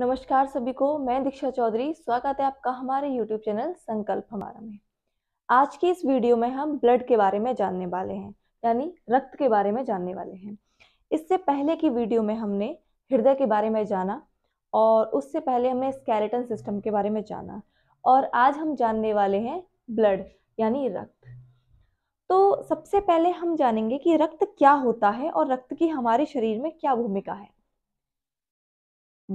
नमस्कार सभी को मैं दीक्षा चौधरी स्वागत है आपका हमारे YouTube चैनल संकल्प हमारा में आज की इस वीडियो में हम ब्लड के बारे में जानने वाले हैं यानी रक्त के बारे में जानने वाले हैं इससे पहले की वीडियो में हमने हृदय के बारे में जाना और उससे पहले हमने स्केलेटन सिस्टम के बारे में जाना और आज हम जानने वाले हैं ब्लड यानी रक्त तो सबसे पहले हम जानेंगे कि रक्त क्या होता है और रक्त की हमारे शरीर में क्या भूमिका है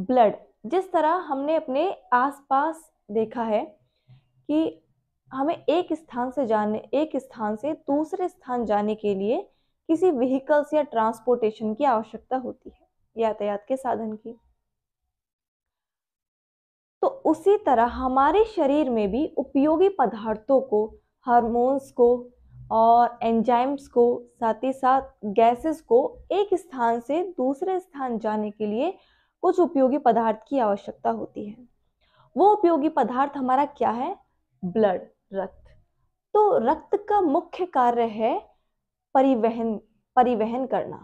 ब्लड जिस तरह हमने अपने आसपास देखा है कि हमें एक स्थान से जाने एक स्थान से दूसरे स्थान जाने के लिए किसी व्हीकल्स या ट्रांसपोर्टेशन की आवश्यकता होती है यातायात के साधन की तो उसी तरह हमारे शरीर में भी उपयोगी पदार्थों को हार्मोन्स को और एंजाइम्स को साथ ही साथ गैसेस को एक स्थान से दूसरे स्थान जाने के लिए कुछ उपयोगी पदार्थ की आवश्यकता होती है वो उपयोगी पदार्थ हमारा क्या है ब्लड रक्त तो रक्त का मुख्य कार्य है परिवहन परिवहन करना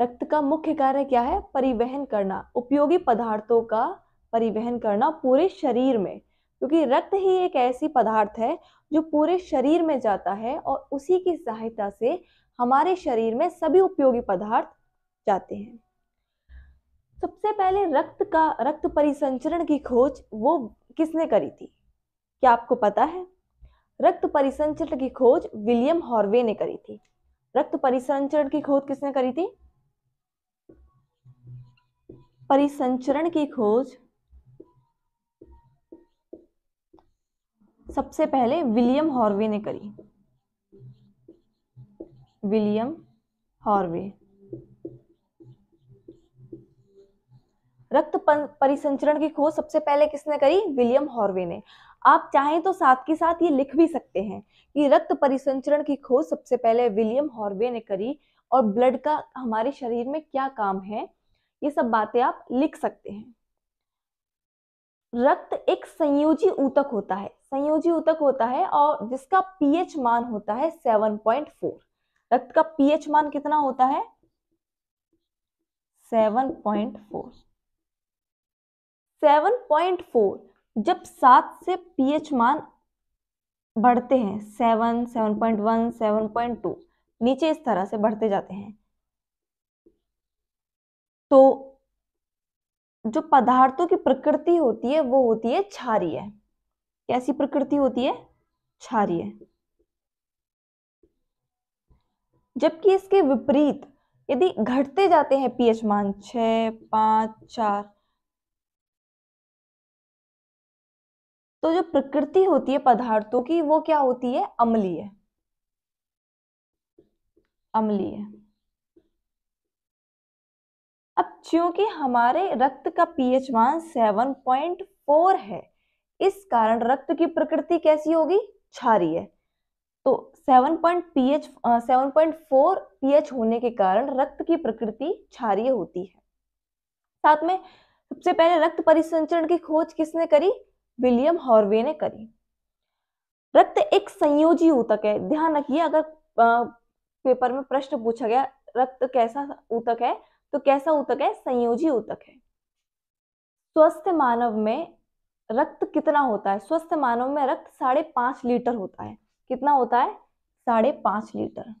रक्त का मुख्य कार्य क्या है परिवहन करना उपयोगी पदार्थों का परिवहन करना पूरे शरीर में क्योंकि रक्त ही एक ऐसी पदार्थ है जो पूरे शरीर में जाता है और उसी की सहायता से हमारे शरीर में सभी उपयोगी पदार्थ जाते हैं सबसे पहले रक्त का रक्त परिसंचरण की खोज वो किसने करी थी क्या आपको पता है रक्त परिसंचरण की खोज विलियम हॉर्वे ने करी थी रक्त परिसंचरण की खोज किसने करी थी परिसंचरण की खोज सबसे पहले विलियम हॉर्वे ने करी विलियम हॉर्वे रक्त परिसंचरण की खोज सबसे पहले किसने करी विलियम हॉर्वे ने आप चाहें तो साथ के साथ ये लिख भी सकते हैं कि रक्त परिसंचरण की खोज सबसे पहले विलियम हॉर्वे ने करी और ब्लड का हमारे शरीर में क्या काम है ये सब बातें आप लिख सकते हैं रक्त एक संयोजी ऊतक होता है संयोजी ऊतक होता है और जिसका पीएच मान होता है 7.4 रक्त का पीएच मान कितना होता है 7.4 7.4 जब सात से पीएच मान बढ़ते हैं seven seven point one seven point two नीचे इस तरह से बढ़ते जाते हैं तो जो पदार्थों की प्रकृति होती है वो होती है क्षारीय कैसी प्रकृति होती है क्षारीय जबकि इसके विपरीत यदि घटते जाते हैं पीएच मान छ पांच चार तो जो प्रकृति होती है पदार्थों की वो क्या होती है अम्लीय अम्लीय अब चूंकि हमारे रक्त का पीएच मान 7.4 है इस कारण रक्त की प्रकृति कैसी होगी है तो 7. पीएच 7.4 पीएच होने के कारण रक्त की प्रकृति क्षारिय होती है साथ में सबसे पहले रक्त परिसंचरण की खोज किसने करी विलियम हॉर्वे ने करी रक्त एक संयोजी ऊतक है ध्यान रखिए अगर पेपर में प्रश्न पूछा गया रक्त कैसा ऊतक है तो कैसा ऊतक है संयोजी ऊतक है स्वस्थ मानव में रक्त कितना होता है स्वस्थ मानव में रक्त साढ़े पांच लीटर होता है कितना होता है साढ़े पांच लीटर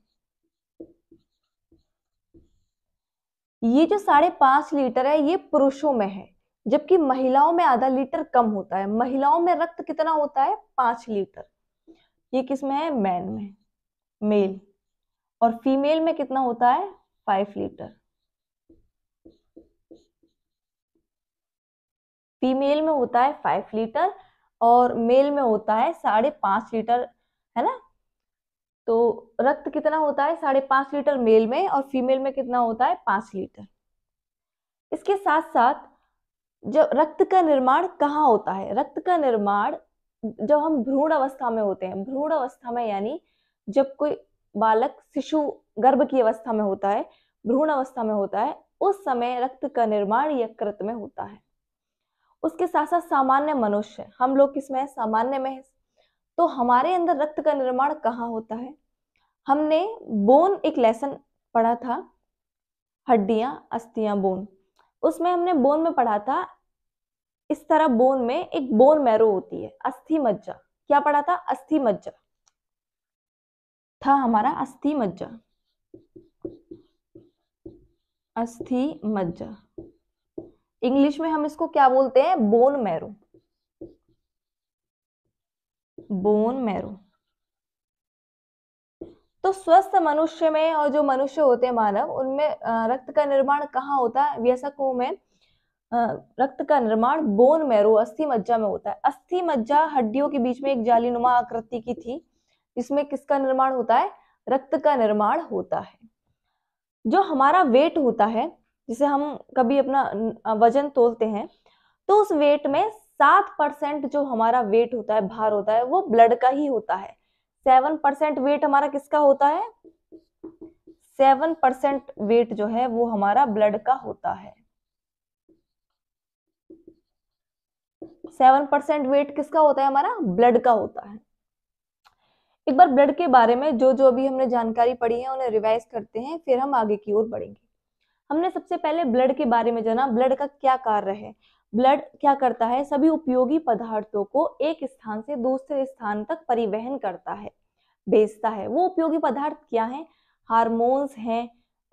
ये जो साढ़े पांच लीटर है ये पुरुषों में है जबकि महिलाओं में आधा लीटर कम होता है महिलाओं में रक्त कितना होता है पांच लीटर ये किसमें है मैन में मेल और फीमेल में कितना होता है फाइव लीटर फीमेल में होता है फाइव लीटर और मेल में होता है साढ़े पांच लीटर है ना तो रक्त कितना होता है साढ़े पांच लीटर मेल में और फीमेल में कितना होता है पांच लीटर इसके साथ साथ जो रक्त का निर्माण कहाँ होता है रक्त का निर्माण जब हम भ्रूण अवस्था में होते हैं भ्रूण अवस्था में यानी जब कोई बालक शिशु गर्भ की अवस्था में होता है भ्रूण अवस्था में होता है उस समय रक्त का निर्माण यकृत में होता है उसके साथ साथ सामान्य मनुष्य हम लोग किसमें है सामान्य में है तो हमारे अंदर रक्त का निर्माण कहाँ होता है हमने बोन एक लेसन पढ़ा था हड्डियां अस्थियां बोन उसमें हमने बोन में पढ़ा था इस तरह बोन में एक बोन मैरो होती है अस्थि मज्जा क्या पढ़ा था अस्थि मज्जा था हमारा अस्थि मज्जा अस्थि मज्जा इंग्लिश में हम इसको क्या बोलते हैं बोन मैरो बोन मैरो तो स्वस्थ मनुष्य में और जो मनुष्य होते हैं मानव उनमें रक्त का निर्माण कहाँ होता है व्यसकों में रक्त का निर्माण बोन मैरो अस्थि मज्जा में होता है अस्थि मज्जा हड्डियों के बीच में एक जालीनुमा आकृति की थी इसमें किसका निर्माण होता है रक्त का निर्माण होता है जो हमारा वेट होता है जिसे हम कभी अपना वजन तोलते हैं तो उस वेट में सात परसेंट जो हमारा वेट होता है भार होता है वो ब्लड का ही होता है सेवन परसेंट वेट हमारा किसका होता है सेवन परसेंट वेट जो है वो हमारा ब्लड का होता है सेवन परसेंट वेट किसका होता है हमारा ब्लड का होता है एक बार ब्लड के बारे में जो जो अभी हमने जानकारी पढ़ी है उन्हें रिवाइज करते हैं फिर हम आगे की ओर बढ़ेंगे हमने सबसे पहले ब्लड के बारे में जाना ब्लड का क्या कार्य है ब्लड क्या करता है सभी उपयोगी पदार्थों को एक स्थान से दूसरे स्थान तक परिवहन करता है भेजता है वो उपयोगी पदार्थ क्या है हार्मोन्स हैं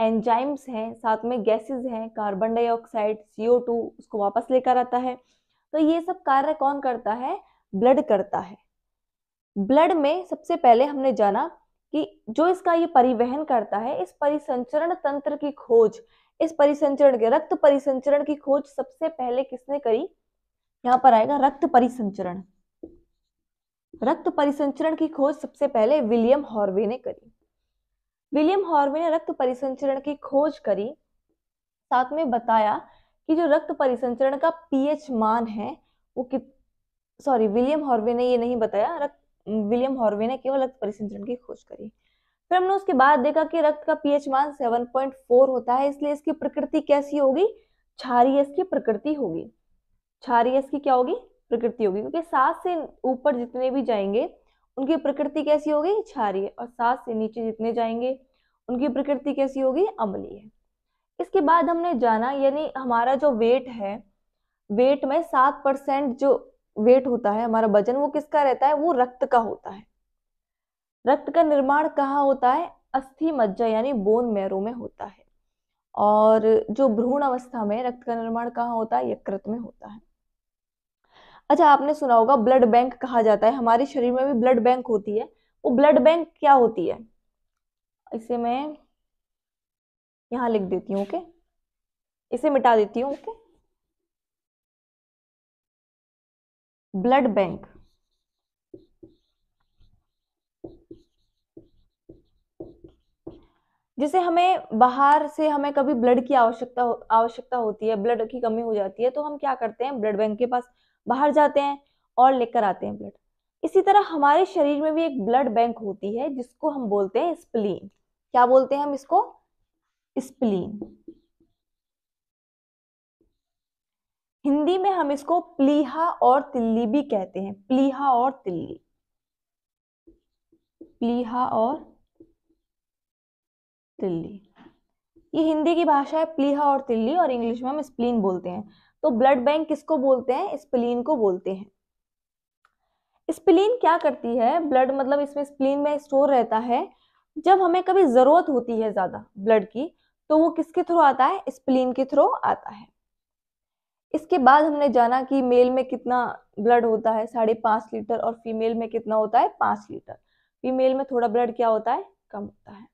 एंजाइम्स हैं साथ में गैसेस हैं कार्बन डाइऑक्साइड सीओ टू उसको वापस लेकर आता है तो ये सब कार्य कौन करता है ब्लड करता है ब्लड में सबसे पहले हमने जाना कि जो इसका ये परिवहन करता है इस परिसंचरण तंत्र की खोज इस परिसंचरण के रक्त परिसंचरण की खोज सबसे पहले किसने करी यहां पर आएगा रक्त परिसंचरण रक्त परिसंचरण की खोज सबसे पहले विलियम हॉर्वे ने करी विलियम हॉर्वे ने रक्त परिसंचरण की खोज करी साथ में बताया कि जो रक्त परिसंचरण का पीएच मान है वो कि सॉरी विलियम हॉर्वे ने ये नहीं बताया रक्त विलियम हॉर्वे ने केवल रक्त परिसंचरण की खोज करी फिर हमने उसके बाद देखा कि रक्त का पीएच मान 7.4 होता है इसलिए इसकी प्रकृति कैसी होगी क्षारीय की प्रकृति होगी क्षारीय की क्या होगी प्रकृति होगी क्योंकि सात से ऊपर जितने भी जाएंगे उनकी प्रकृति कैसी होगी क्षारीय और सात से नीचे जितने जाएंगे उनकी प्रकृति कैसी होगी अम्लीय इसके बाद हमने जाना यानी हमारा जो वेट है वेट में सात परसेंट जो वेट होता है हमारा वजन वो किसका रहता है वो रक्त का होता है रक्त का निर्माण कहाँ होता है अस्थि मज्जा यानी बोन मैरो में होता है और जो भ्रूण अवस्था में रक्त का निर्माण कहाँ होता है यकृत में होता है अच्छा आपने सुना होगा ब्लड बैंक कहा जाता है हमारे शरीर में भी ब्लड बैंक होती है वो ब्लड बैंक क्या होती है इसे मैं यहां लिख देती हूँ ओके इसे मिटा देती हूँ ओके ब्लड बैंक जिसे हमें बाहर से हमें कभी ब्लड की आवश्यकता हो, आवश्यकता होती है ब्लड की कमी हो जाती है तो हम क्या करते हैं ब्लड बैंक के पास बाहर जाते हैं और लेकर आते हैं ब्लड इसी तरह हमारे शरीर में भी एक ब्लड बैंक होती है जिसको हम बोलते हैं स्प्लीन क्या बोलते हैं हम इसको स्प्लीन हिंदी में हम इसको प्लीहा और तिल्ली भी कहते हैं प्लीहा और तिल्ली प्लीहा और तिल्ली ये हिंदी की भाषा है प्लीहा और तिल्ली और इंग्लिश में हम स्प्लीन बोलते हैं तो ब्लड बैंक किसको बोलते हैं स्प्लीन को बोलते हैं स्प्लीन क्या करती है ब्लड मतलब इसमें स्प्लीन में स्टोर रहता है जब हमें कभी ज़रूरत होती है ज़्यादा ब्लड की तो वो किसके थ्रू आता है स्प्लीन के थ्रू आता है इसके बाद हमने जाना कि मेल में कितना ब्लड होता है साढ़े पांच लीटर और फीमेल में कितना होता है पांच लीटर फीमेल में थोड़ा ब्लड क्या होता है कम होता है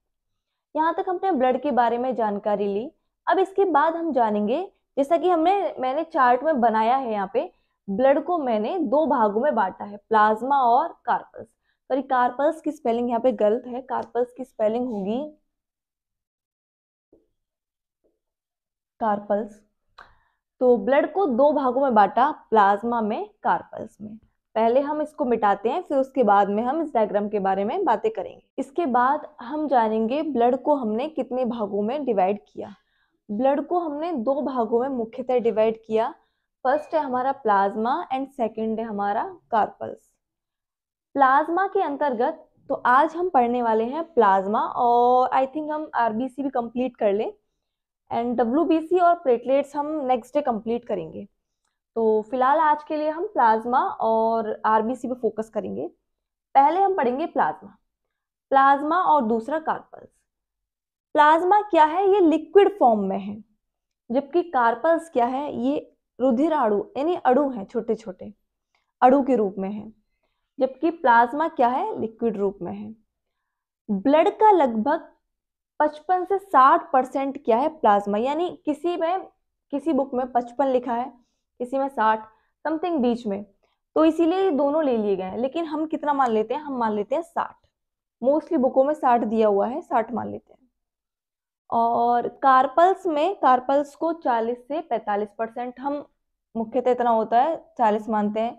यहाँ तक हमने ब्लड के बारे में जानकारी ली अब इसके बाद हम जानेंगे जैसा कि हमने मैंने चार्ट में बनाया है यहाँ पे ब्लड को मैंने दो भागों में बांटा है प्लाज्मा और कार्पल्स सॉरी कार्पल्स की स्पेलिंग यहाँ पे गलत है कार्पल्स की स्पेलिंग होगी कार्पल्स तो ब्लड को दो भागों में बांटा प्लाज्मा में कार्पल्स में पहले हम इसको मिटाते हैं फिर उसके बाद में हम इस डायग्राम के बारे में बातें करेंगे इसके बाद हम जानेंगे ब्लड को हमने कितने भागों में डिवाइड किया ब्लड को हमने दो भागों में मुख्यतः डिवाइड किया फर्स्ट है हमारा प्लाज्मा एंड सेकंड है हमारा कार्पल्स प्लाज्मा के अंतर्गत तो आज हम पढ़ने वाले हैं प्लाज्मा और आई थिंक हम आरबीसी भी कंप्लीट कर लें एंड डब्ल्यूबीसी और प्लेटलेट्स हम नेक्स्ट डे कंप्लीट करेंगे तो फिलहाल आज के लिए हम प्लाज्मा और आरबीसी पे फोकस करेंगे पहले हम पढ़ेंगे प्लाज्मा प्लाज्मा और दूसरा कार्पल्स प्लाज्मा क्या है ये लिक्विड फॉर्म में है जबकि कार्पल्स क्या है ये रुधिर अणु यानी अणु हैं छोटे छोटे अणु के रूप में है जबकि प्लाज्मा क्या है लिक्विड रूप में है ब्लड का लगभग 55 से 60 परसेंट क्या है प्लाज्मा यानी किसी में किसी बुक में 55 लिखा है किसी में साठ समथिंग बीच में तो इसीलिए ये दोनों ले लिए गए हैं लेकिन हम कितना मान लेते हैं हम मान लेते हैं साठ मोस्टली बुकों में साठ दिया हुआ है साठ मान लेते हैं और कार्पल्स में कार्पल्स को चालीस से पैंतालीस परसेंट हम मुख्यतः इतना होता है चालीस मानते हैं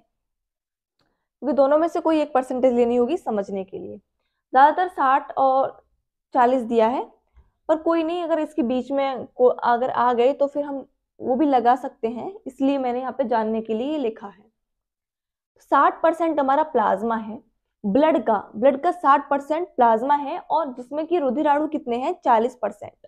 क्योंकि दोनों में से कोई एक परसेंटेज लेनी होगी समझने के लिए ज़्यादातर साठ और चालीस दिया है पर कोई नहीं अगर इसके बीच में को अगर आ गए तो फिर हम वो भी लगा सकते हैं इसलिए मैंने यहाँ पे जानने के लिए लिखा है साठ परसेंट हमारा प्लाज्मा है ब्लड का ब्लड का साठ परसेंट प्लाज्मा है और जिसमें कि रुधिराणु कितने हैं चालीस परसेंट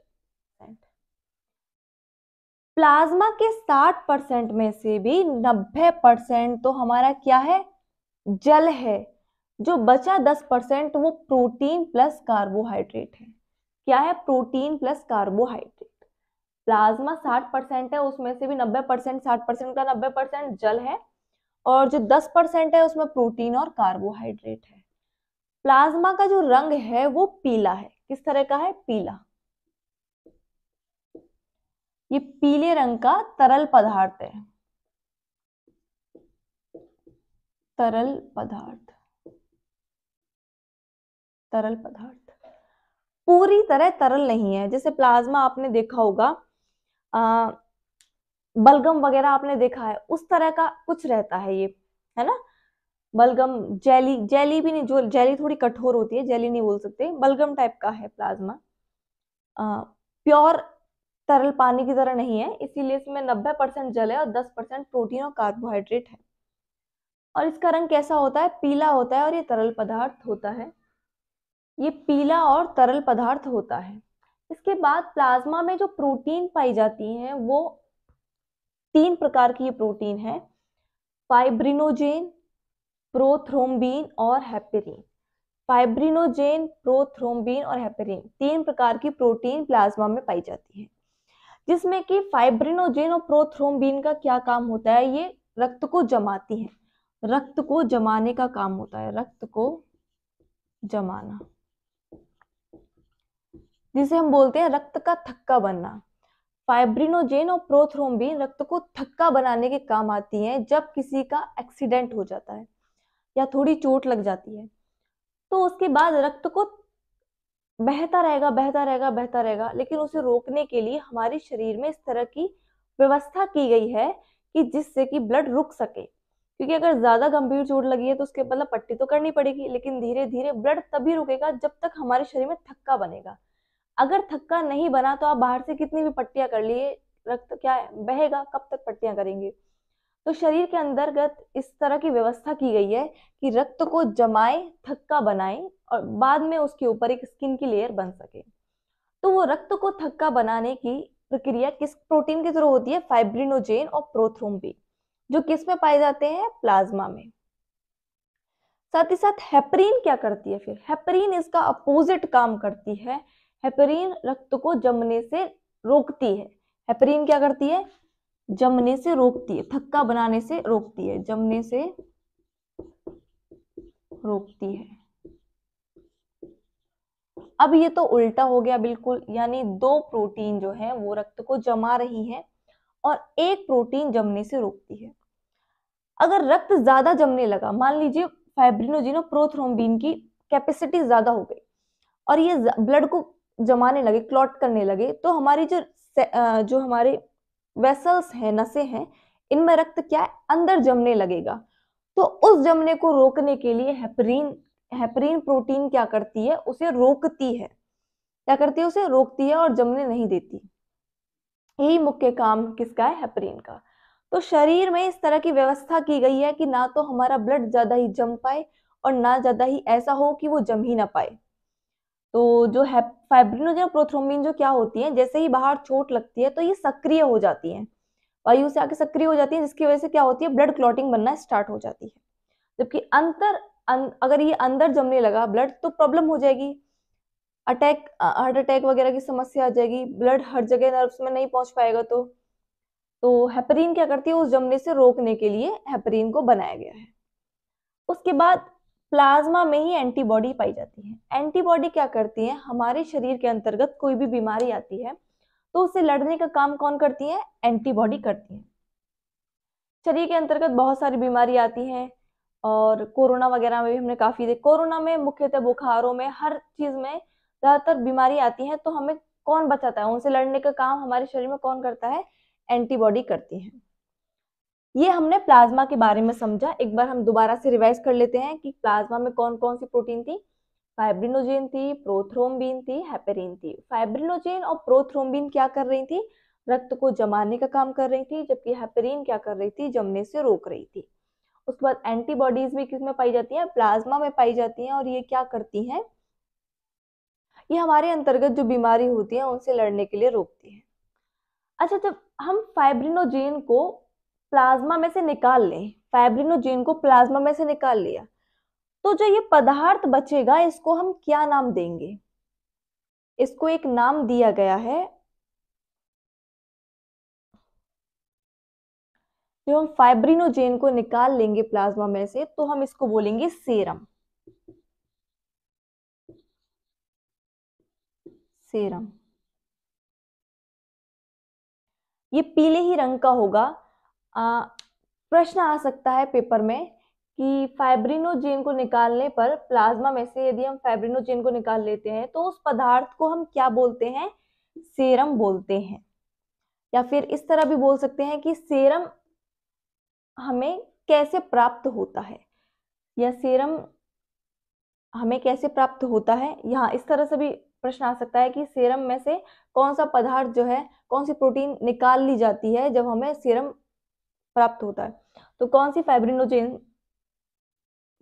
प्लाज्मा के साठ परसेंट में से भी नब्बे परसेंट तो हमारा क्या है जल है जो बचा दस परसेंट वो प्रोटीन प्लस कार्बोहाइड्रेट है क्या है प्रोटीन प्लस कार्बोहाइड्रेट प्लाज्मा साठ परसेंट है उसमें से भी नब्बे परसेंट साठ परसेंट का नब्बे परसेंट जल है और जो दस परसेंट है उसमें प्रोटीन और कार्बोहाइड्रेट है प्लाज्मा का जो रंग है वो पीला है किस तरह का है पीला ये पीले रंग का तरल पदार्थ है तरल पदार्थ तरल पदार्थ पूरी तरह तरल नहीं है जैसे प्लाज्मा आपने देखा होगा बलगम वगैरह आपने देखा है उस तरह का कुछ रहता है ये है ना बलगम जेली जेली भी नहीं जो जेली थोड़ी कठोर होती है जेली नहीं बोल सकते बलगम टाइप का है प्लाज्मा प्योर तरल पानी की तरह नहीं है इसीलिए इसमें 90 परसेंट जल है और 10 परसेंट प्रोटीन और कार्बोहाइड्रेट है और इसका रंग कैसा होता है पीला होता है और ये तरल पदार्थ होता है ये पीला और तरल पदार्थ होता है इसके बाद प्लाज्मा में जो प्रोटीन पाई जाती हैं वो तीन प्रकार की ये प्रोटीन है फाइब्रिनोजेन प्रोथ्रोम्बिन और हैपेरिन फाइब्रिनोजेन प्रोथ्रोम्बिन और हैपेरिन तीन प्रकार की प्रोटीन प्लाज्मा में पाई जाती है जिसमें कि फाइब्रिनोजेन और प्रोथ्रोम्बिन का क्या काम होता है ये रक्त को जमाती है रक्त को जमाने का काम होता है रक्त को जमाना जिसे हम बोलते हैं रक्त का थक्का बनना फाइब्रिनोजेन और प्रोथ्रोम्बिन रक्त को थक्का बनाने के काम आती हैं जब किसी का एक्सीडेंट हो जाता है या थोड़ी चोट लग जाती है तो उसके बाद रक्त को बहता रहेगा बहता रहेगा बहता रहेगा लेकिन उसे रोकने के लिए हमारे शरीर में इस तरह की व्यवस्था की गई है कि जिससे कि ब्लड रुक सके क्योंकि अगर ज़्यादा गंभीर चोट लगी है तो उसके मतलब पट्टी तो करनी पड़ेगी लेकिन धीरे धीरे ब्लड तभी रुकेगा जब तक हमारे शरीर में थक्का बनेगा अगर थक्का नहीं बना तो आप बाहर से कितनी भी पट्टियां कर लिए रक्त क्या है बहेगा कब तक पट्टियां करेंगे तो शरीर के अंतर्गत इस तरह की व्यवस्था की गई है कि रक्त को जमाए थक्का बनाए और बाद में उसके ऊपर एक स्किन की लेयर बन सके तो वो रक्त को थक्का बनाने की प्रक्रिया किस प्रोटीन के थ्रू होती है फाइब्रिनोजेन और प्रोथ्रोम्बिन जो किस में पाए जाते हैं प्लाज्मा में साथ ही साथ हेपरिन क्या करती है फिर हेपरिन इसका अपोजिट काम करती है हेपरिन रक्त को जमने से रोकती है हेपरिन क्या करती है जमने से रोकती है थक्का बनाने से रोकती है जमने से रोकती है अब ये तो उल्टा हो गया बिल्कुल यानी दो प्रोटीन जो है वो रक्त को जमा रही है और एक प्रोटीन जमने से रोकती है अगर रक्त ज्यादा जमने लगा मान लीजिए फाइब्रिनोजिनो प्रोथ्रोम्बिन की कैपेसिटी ज्यादा हो गई और ये ब्लड को जमाने लगे क्लॉट करने लगे तो हमारी जो जो हमारे वेसल्स हैं नसें हैं इनमें रक्त क्या है अंदर जमने लगेगा तो उस जमने को रोकने के लिए हेपरीन हेपरीन प्रोटीन क्या करती है उसे रोकती है क्या करती है उसे रोकती है और जमने नहीं देती यही मुख्य काम किसका है हेपरीन का तो शरीर में इस तरह की व्यवस्था की गई है कि ना तो हमारा ब्लड ज्यादा ही जम पाए और ना ज्यादा ही ऐसा हो कि वो जम ही ना पाए तो जो है फाइब्रिनोजन प्रोथ्रोमिन जो क्या होती है जैसे ही बाहर चोट लगती है तो ये सक्रिय हो जाती है वायु से आके सक्रिय हो जाती है जिसकी वजह से क्या होती है ब्लड क्लॉटिंग बनना स्टार्ट हो जाती है जबकि अंतर अं, अगर ये अंदर जमने लगा ब्लड तो प्रॉब्लम हो जाएगी अटैक हार्ट अटैक वगैरह की समस्या आ जाएगी ब्लड हर जगह नर्व्स में नहीं पहुंच पाएगा तो तो हेपरिन क्या करती है उस जमने से रोकने के लिए हेपरिन को बनाया गया है उसके बाद प्लाज्मा में ही एंटीबॉडी पाई जाती है एंटीबॉडी क्या करती है हमारे शरीर के अंतर्गत कोई भी बीमारी आती है तो उससे लड़ने का काम कौन करती है एंटीबॉडी करती है शरीर के अंतर्गत बहुत सारी बीमारी आती है और कोरोना वगैरह में भी हमने काफ़ी देख कोरोना में मुख्यतः बुखारों में हर चीज़ में ज़्यादातर बीमारी आती है तो हमें कौन बचाता है उनसे लड़ने का काम हमारे शरीर में कौन करता है एंटीबॉडी करती है ये हमने प्लाज्मा के बारे में समझा एक बार हम दोबारा से रिवाइज कर लेते हैं कि प्लाज्मा में कौन कौन सी प्रोटीन थी फाइब्रिनोजेन थी प्रोथ्रोम्बिन थी हैपेरिन थी फाइब्रिनोजेन और प्रोथ्रोम्बिन क्या कर रही थी रक्त को जमाने का काम कर रही थी जबकि हैपेरिन क्या कर रही थी जमने से रोक रही थी उसके बाद एंटीबॉडीज भी किसमें पाई जाती हैं प्लाज्मा में पाई जाती हैं और ये क्या करती हैं ये हमारे अंतर्गत जो बीमारी होती है उनसे लड़ने के लिए रोकती है अच्छा जब हम फाइब्रिनोजेन को प्लाज्मा में से निकाल लें फाइब्रिनोजेन को प्लाज्मा में से निकाल लिया तो जो ये पदार्थ बचेगा इसको हम क्या नाम देंगे इसको एक नाम दिया गया है जो हम फाइब्रिनोजेन को निकाल लेंगे प्लाज्मा में से तो हम इसको बोलेंगे सेरम सेरम ये पीले ही रंग का होगा प्रश्न आ सकता है पेपर में कि फाइब्रिनोजेन को निकालने पर प्लाज्मा में से यदि हम फाइब्रिनोजेन को निकाल लेते हैं तो उस पदार्थ को हम क्या बोलते हैं सेरम बोलते हैं या फिर इस तरह भी बोल सकते हैं कि सेरम हमें कैसे प्राप्त होता है या सेरम हमें कैसे प्राप्त होता है यहाँ इस तरह से भी प्रश्न आ सकता है कि सेरम में से कौन सा पदार्थ जो है कौन सी प्रोटीन निकाल ली जाती है जब हमें सेरम प्राप्त होता है तो कौन सी फाइब्रिनोजेन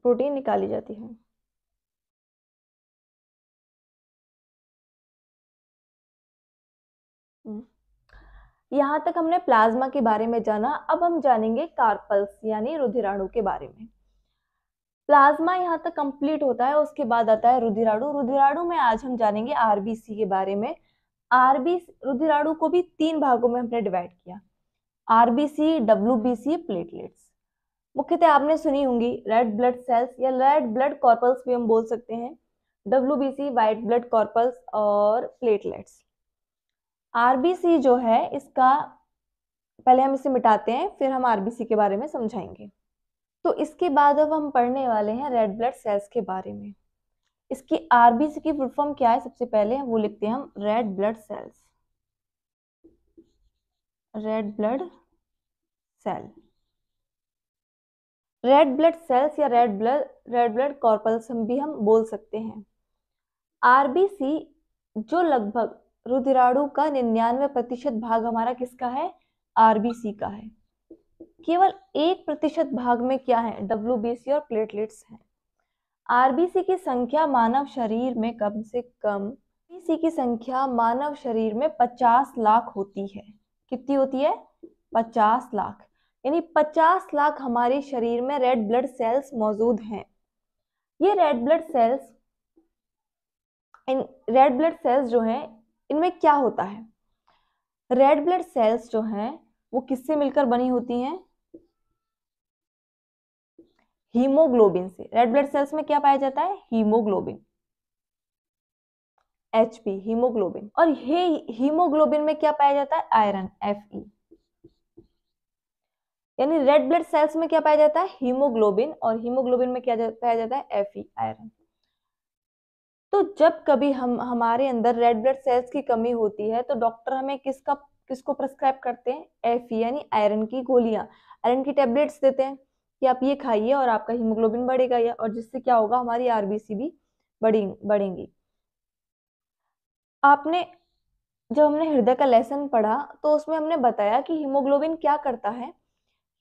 प्रोटीन निकाली जाती है हम्म। यहां तक हमने प्लाज्मा के बारे में जाना अब हम जानेंगे कार्पल्स यानी रुधिराणु के बारे में प्लाज्मा यहाँ तक कंप्लीट होता है उसके बाद आता है रुधिराणु रुधिराणु में आज हम जानेंगे आरबीसी के बारे में आरबी रुधिराणु को भी तीन भागों में हमने डिवाइड किया आरबीसी डब्ल्यूबीसी प्लेटलेट्स मुख्यतः आपने सुनी होंगी रेड ब्लड सेल्स या रेड ब्लड कॉर्पल्स भी हम बोल सकते हैं डब्ल्यूबीसी वाइट ब्लड कॉर्पल्स और प्लेटलेट्स आरबीसी जो है इसका पहले हम इसे मिटाते हैं फिर हम आरबीसी के बारे में समझाएंगे तो इसके बाद अब हम पढ़ने वाले हैं रेड ब्लड सेल्स के बारे में इसकी आरबीसी की फुलफॉर्म क्या है सबसे पहले वो लिखते हैं हम red blood cells red blood cell red blood cells या red blood red blood corpuscles भी हम बोल सकते हैं आरबीसी जो लगभग रुद्राणु का निन्यानवे प्रतिशत भाग हमारा किसका है आरबीसी का है केवल एक प्रतिशत भाग में क्या है डब्ल्यू और प्लेटलेट्स हैं आरबीसी की संख्या मानव शरीर में कम से कम बीसी की संख्या मानव शरीर में 50 लाख होती है कितनी होती है 50 लाख यानी 50 लाख हमारे शरीर में रेड ब्लड सेल्स मौजूद हैं ये रेड ब्लड सेल्स इन रेड ब्लड सेल्स जो हैं इनमें क्या होता है रेड ब्लड सेल्स जो हैं वो किससे मिलकर बनी होती हैं हीमोग्लोबिन से रेड ब्लड सेल्स में क्या पाया जाता है हीमोग्लोबिन एच पी हीमोग्लोबिन और ये हीमोग्लोबिन में क्या पाया जाता है आयरन एफ ई यानी रेड ब्लड सेल्स में क्या पाया जाता है हीमोग्लोबिन और हीमोग्लोबिन में क्या पाया जाता है एफ आयरन तो जब कभी हम हमारे अंदर रेड ब्लड सेल्स की कमी होती है तो डॉक्टर हमें किसका किसको प्रेस्क्राइब करते हैं एफ यानी आयरन की गोलियां आयरन की टेबलेट्स देते हैं कि आप ये खाइए और आपका हीमोग्लोबिन बढ़ेगा या और जिससे क्या होगा हमारी आरबीसी भी बढ़ेंगी बढ़ेंगी आपने जब हमने हृदय का लेसन पढ़ा तो उसमें हमने बताया कि हीमोग्लोबिन क्या करता है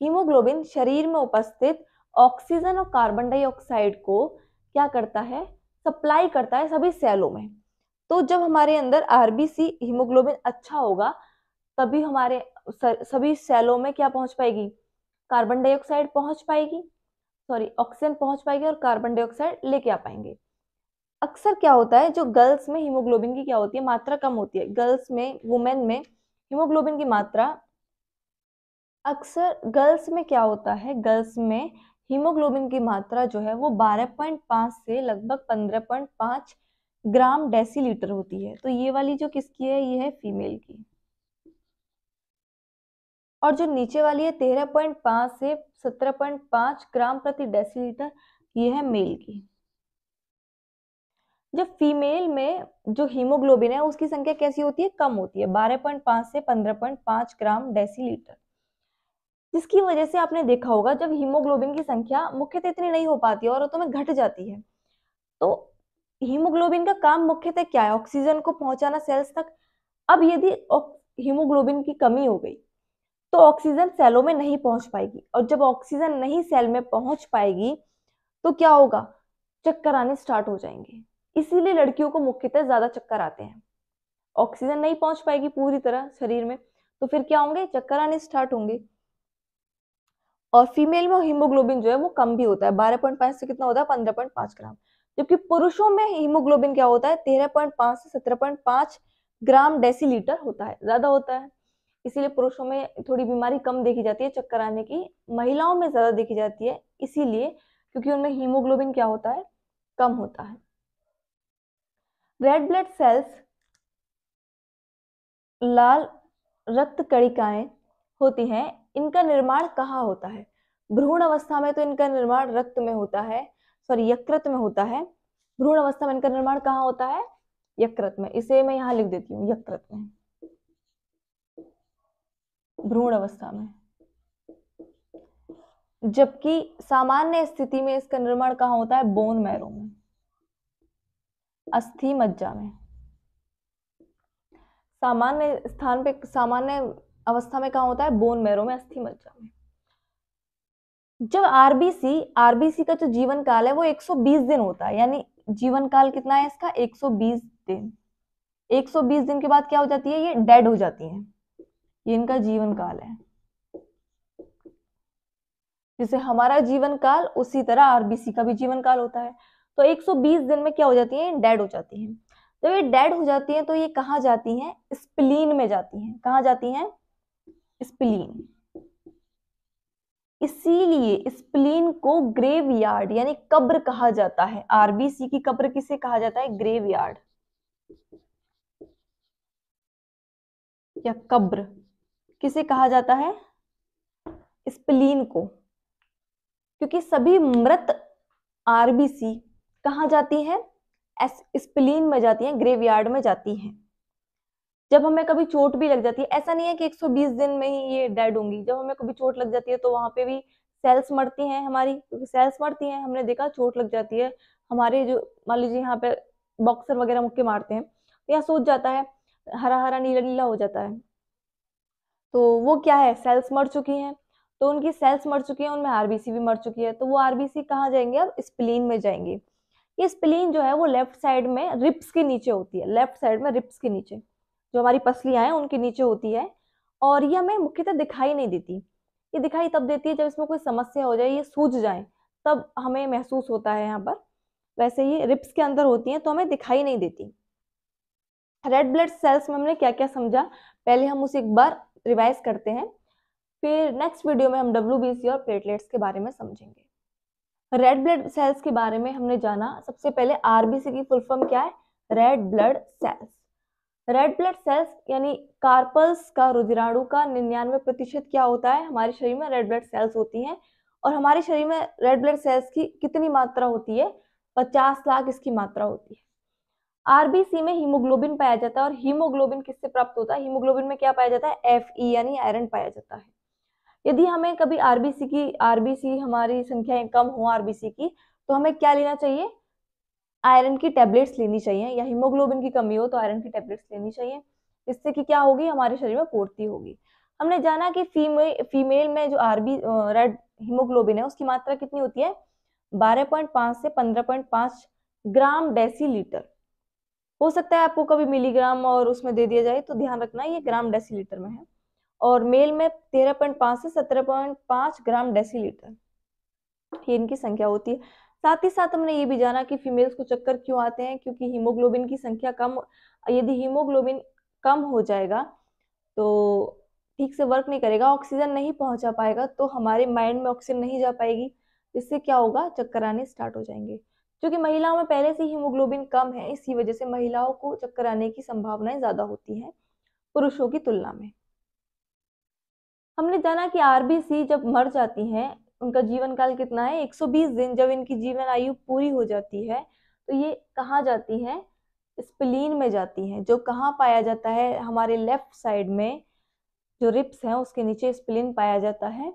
हीमोग्लोबिन शरीर में उपस्थित ऑक्सीजन और कार्बन डाइऑक्साइड को क्या करता है सप्लाई करता है सभी सेलों में तो जब हमारे अंदर आरबीसी हीमोग्लोबिन अच्छा होगा तभी हमारे सभी सेलों में क्या पहुंच पाएगी कार्बन डाइऑक्साइड पहुंच पाएगी सॉरी ऑक्सीजन पहुंच पाएगी और कार्बन डाइऑक्साइड लेके आ पाएंगे अक्सर क्या होता है जो गर्ल्स में हीमोग्लोबिन की क्या होती है मात्रा कम होती है गर्ल्स में वुमेन में हीमोग्लोबिन की मात्रा अक्सर गर्ल्स में क्या होता है गर्ल्स में हीमोग्लोबिन की मात्रा जो है वो 12.5 से लगभग 15.5 ग्राम डेसीलीटर होती है तो ये वाली जो किसकी है ये है फीमेल की और जो नीचे वाली है 13.5 से 17.5 ग्राम प्रति डेसीलीटर ये है मेल की जब फीमेल में जो हीमोग्लोबिन है उसकी संख्या कैसी होती है कम होती है 12.5 से 15.5 ग्राम डेसीलीटर जिसकी वजह से आपने देखा होगा जब हीमोग्लोबिन की संख्या मुख्यतः इतनी नहीं हो पाती है और तो में घट जाती है तो हीमोग्लोबिन का काम मुख्यतः क्या है ऑक्सीजन को पहुंचाना सेल्स तक अब यदि हीमोग्लोबिन की कमी हो गई तो ऑक्सीजन सेलों में नहीं पहुंच पाएगी और जब ऑक्सीजन नहीं सेल में पहुंच पाएगी तो क्या होगा चक्कर आने स्टार्ट हो जाएंगे इसीलिए लड़कियों को मुख्यतः ज्यादा चक्कर आते हैं ऑक्सीजन नहीं पहुंच पाएगी पूरी तरह शरीर में तो फिर क्या होंगे चक्कर आने स्टार्ट होंगे और फीमेल में हीमोग्लोबिन जो है वो कम भी होता है बारह पॉइंट पांच से कितना होता है पंद्रह पॉइंट पांच ग्राम जबकि पुरुषों में हीमोग्लोबिन क्या होता है तेरह पॉइंट पांच से सत्रह पॉइंट पांच ग्राम डेसीलीटर होता है ज़्यादा होता है इसीलिए पुरुषों में थोड़ी बीमारी कम देखी जाती है चक्कर आने की महिलाओं में ज़्यादा देखी जाती है इसीलिए क्योंकि उनमें हीमोग्लोबिन क्या होता है कम होता है रेड ब्लड सेल्स लाल रक्त कणिकाएं होती हैं इनका निर्माण कहाँ होता है भ्रूण अवस्था में तो इनका निर्माण रक्त में होता है सॉरी यकृत में होता है भ्रूण अवस्था में इनका निर्माण कहाँ होता है यकृत में इसे मैं यहां लिख देती हूँ यकृत में भ्रूण अवस्था में जबकि सामान्य स्थिति में इसका निर्माण कहा होता है बोन मैरो में अस्थि मज्जा में सामान्य स्थान पे सामान्य अवस्था में कहा होता है बोन मैरो में अस्थि मज्जा में जब आरबीसी आरबीसी का जो जीवन काल है वो 120 दिन होता है यानी जीवन काल कितना है इसका 120 दिन 120 दिन के बाद क्या हो जाती है ये डेड हो जाती हैं ये इनका जीवन काल है जैसे हमारा जीवन काल उसी तरह आरबीसी का भी जीवन काल होता है तो 120 दिन में क्या हो जाती है डेड हो जाती है जब तो ये डेड हो जाती है तो ये कहाँ जाती हैं स्प्लीन में जाती हैं कहाँ जाती हैं स्प्लीन इसीलिए स्प्लीन को ग्रेव यार्ड यानी कब्र कहा जाता है आरबीसी की कब्र किसे कहा जाता है ग्रेव यार्ड या कब्र किसे कहा जाता है स्प्लीन को क्योंकि सभी मृत आरबीसी कहा जाती है स्प्लीन में जाती है ग्रेवयार्ड में जाती है जब हमें कभी चोट भी लग जाती है ऐसा नहीं है कि 120 दिन में ही ये डेड होंगी जब हमें कभी चोट लग जाती है तो वहाँ पे भी सेल्स मरती हैं हमारी क्योंकि सेल्स मरती हैं हमने देखा चोट लग जाती है हमारे जो मान लीजिए यहाँ पे बॉक्सर वगैरह मुक्के मारते हैं तो यहाँ सूझ जाता है हरा हरा नीला नीला हो जाता है तो वो क्या है सेल्स मर चुकी हैं तो उनकी सेल्स मर चुकी हैं उनमें आरबीसी भी मर चुकी है तो वो आरबीसी कहाँ जाएंगे अब स्प्लीन में जाएंगे ये स्प्लीन जो है वो लेफ्ट साइड में रिप्स के नीचे होती है लेफ्ट साइड में रिप्स के नीचे जो हमारी पसलियाँ हैं उनके नीचे होती है और ये हमें मुख्यतः दिखाई नहीं देती ये दिखाई तब देती है जब इसमें कोई समस्या हो जाए ये सूझ जाए तब हमें महसूस होता है यहाँ पर वैसे ये रिप्स के अंदर होती हैं तो हमें दिखाई नहीं देती रेड ब्लड सेल्स में हमने क्या क्या समझा पहले हम उसे एक बार रिवाइज करते हैं फिर नेक्स्ट वीडियो में हम डब्ल्यू और प्लेटलेट्स के बारे में समझेंगे रेड ब्लड सेल्स के बारे में हमने जाना सबसे पहले आरबीसी की फुल फॉर्म क्या है red blood cells red blood cells यानी कार्पल्स का रुधिराणु का निन्यानवे प्रतिशत क्या होता है हमारे शरीर में रेड ब्लड सेल्स होती हैं और हमारे शरीर में रेड ब्लड सेल्स की कितनी मात्रा होती है पचास लाख इसकी मात्रा होती है आरबीसी में हीमोग्लोबिन पाया जाता है और हीमोग्लोबिन किससे प्राप्त होता है हीमोग्लोबिन में क्या पाया जाता है एफ ई यानी आयरन पाया जाता है यदि हमें कभी आरबीसी की आरबीसी हमारी संख्याएं कम हो आरबीसी की तो हमें क्या लेना चाहिए आयरन की टेबलेट्स लेनी चाहिए या हीमोग्लोबिन की कमी हो तो आयरन की टेबलेट्स लेनी चाहिए इससे कि क्या होगी हमारे शरीर में पूर्ति होगी हमने जाना कि फीमे फीमेल में जो आरबी रेड हीमोग्लोबिन है उसकी मात्रा कितनी होती है 12.5 से 15.5 ग्राम डेसी लीटर हो सकता है आपको कभी मिलीग्राम और उसमें दे दिया जाए तो ध्यान रखना ये ग्राम डेसी लीटर में है और मेल में 13.5 से 17.5 ग्राम डेसीलीटर ये इनकी संख्या होती है साथ ही साथ हमने ये भी जाना कि फीमेल्स को चक्कर क्यों आते हैं क्योंकि हीमोग्लोबिन की संख्या कम यदि हीमोग्लोबिन कम हो जाएगा तो ठीक से वर्क नहीं करेगा ऑक्सीजन नहीं पहुंचा पाएगा तो हमारे माइंड में ऑक्सीजन नहीं जा पाएगी इससे क्या होगा चक्कर आने स्टार्ट हो जाएंगे क्योंकि महिलाओं में पहले से हीमोग्लोबिन कम है इसी वजह से महिलाओं को चक्कर आने की संभावनाएं ज़्यादा होती हैं पुरुषों की तुलना में हमने जाना कि आरबीसी जब मर जाती हैं उनका जीवन काल कितना है 120 दिन जब इनकी जीवन आयु पूरी हो जाती है तो ये कहाँ जाती है स्प्लीन में जाती है जो कहाँ पाया जाता है हमारे लेफ्ट साइड में जो रिप्स हैं उसके नीचे स्प्लीन पाया जाता है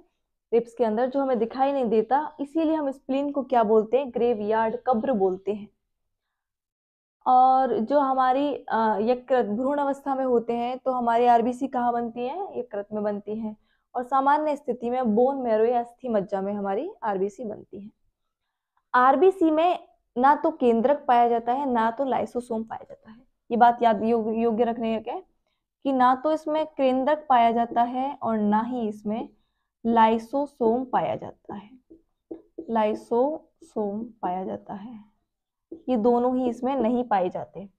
रिप्स के अंदर जो हमें दिखाई नहीं देता इसीलिए हम स्प्लीन को क्या बोलते हैं ग्रेव यार्ड कब्र बोलते हैं और जो हमारी यकृत भ्रूण अवस्था में होते हैं तो हमारी आरबीसी कहाँ बनती है यकृत में बनती है और सामान्य स्थिति में बोन मेरो या अस्थि मज्जा में हमारी आरबीसी बनती है आरबीसी में ना तो केंद्रक पाया जाता है ना तो लाइसोसोम पाया जाता है ये बात याद यो, योग्य रखने का कि ना तो इसमें केंद्रक पाया जाता है और ना ही इसमें लाइसोसोम पाया जाता है लाइसोसोम पाया जाता है ये दोनों ही इसमें नहीं पाए जाते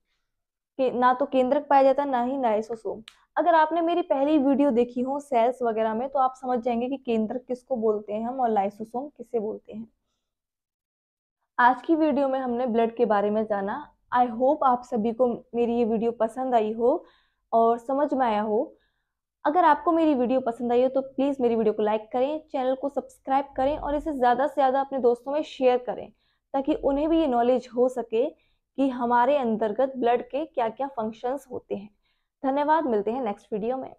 ना तो केंद्रक पाया जाता है ना ही लाइसोसोम अगर आपने मेरी पहली वीडियो देखी हो सेल्स वगैरह में तो आप समझ जाएंगे कि केंद्र किसको बोलते हैं हम और लाइसोसोम किसे बोलते हैं आज की वीडियो में हमने ब्लड के बारे में जाना आई होप आप सभी को मेरी ये वीडियो पसंद आई हो और समझ में आया हो अगर आपको मेरी वीडियो पसंद आई हो तो प्लीज़ मेरी वीडियो को लाइक करें चैनल को सब्सक्राइब करें और इसे ज़्यादा से ज़्यादा अपने दोस्तों में शेयर करें ताकि उन्हें भी ये नॉलेज हो सके कि हमारे अंतर्गत ब्लड के क्या क्या फंक्शंस होते हैं धन्यवाद मिलते हैं नेक्स्ट वीडियो में